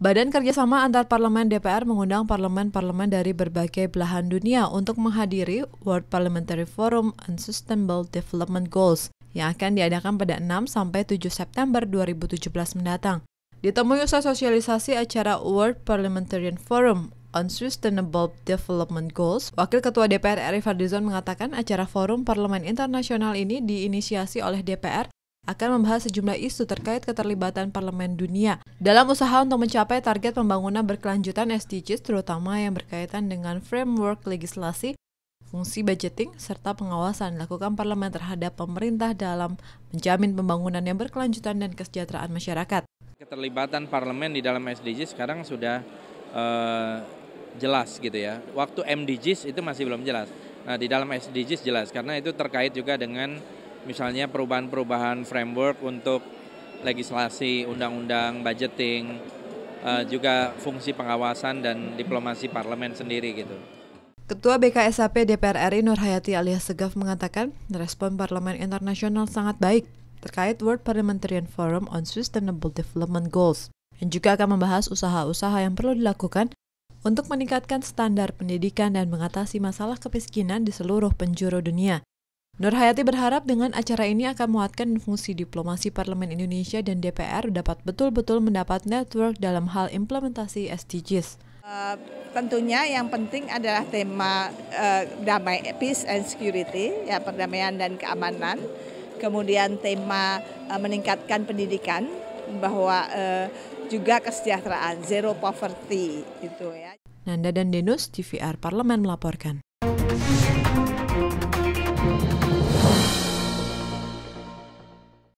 Badan Kerjasama Antar Parlemen DPR mengundang parlemen-parlemen dari berbagai belahan dunia untuk menghadiri World Parliamentary Forum on Sustainable Development Goals yang akan diadakan pada 6 sampai 7 September 2017 mendatang. Ditemui usai sosialisasi acara World Parliamentary Forum on Sustainable Development Goals, Wakil Ketua DPR Ari Fardizon mengatakan acara forum parlemen internasional ini diinisiasi oleh DPR akan membahas sejumlah isu terkait keterlibatan parlemen dunia dalam usaha untuk mencapai target pembangunan berkelanjutan SDGs terutama yang berkaitan dengan framework legislasi, fungsi budgeting, serta pengawasan lakukan parlemen terhadap pemerintah dalam menjamin pembangunan yang berkelanjutan dan kesejahteraan masyarakat. Keterlibatan parlemen di dalam SDGs sekarang sudah uh, jelas gitu ya. Waktu MDGs itu masih belum jelas. Nah, di dalam SDGs jelas karena itu terkait juga dengan misalnya perubahan-perubahan framework untuk legislasi, undang-undang, budgeting, uh, juga fungsi pengawasan dan diplomasi parlemen sendiri gitu. Ketua BKSAP DPR RI Nur Hayati alias Segaf mengatakan, respon parlemen internasional sangat baik terkait World Parliamentary Forum on Sustainable Development Goals yang juga akan membahas usaha-usaha yang perlu dilakukan untuk meningkatkan standar pendidikan dan mengatasi masalah kemiskinan di seluruh penjuru dunia. Nur Hayati berharap dengan acara ini akan menguatkan fungsi diplomasi Parlemen Indonesia dan DPR dapat betul-betul mendapat network dalam hal implementasi SDGs. Uh, eh, tentunya yang penting adalah tema uh, damai peace and security ya perdamaian dan keamanan kemudian tema uh, meningkatkan pendidikan bahwa uh, juga kesejahteraan zero poverty itu ya Nanda dan Denus TVR Parlemen melaporkan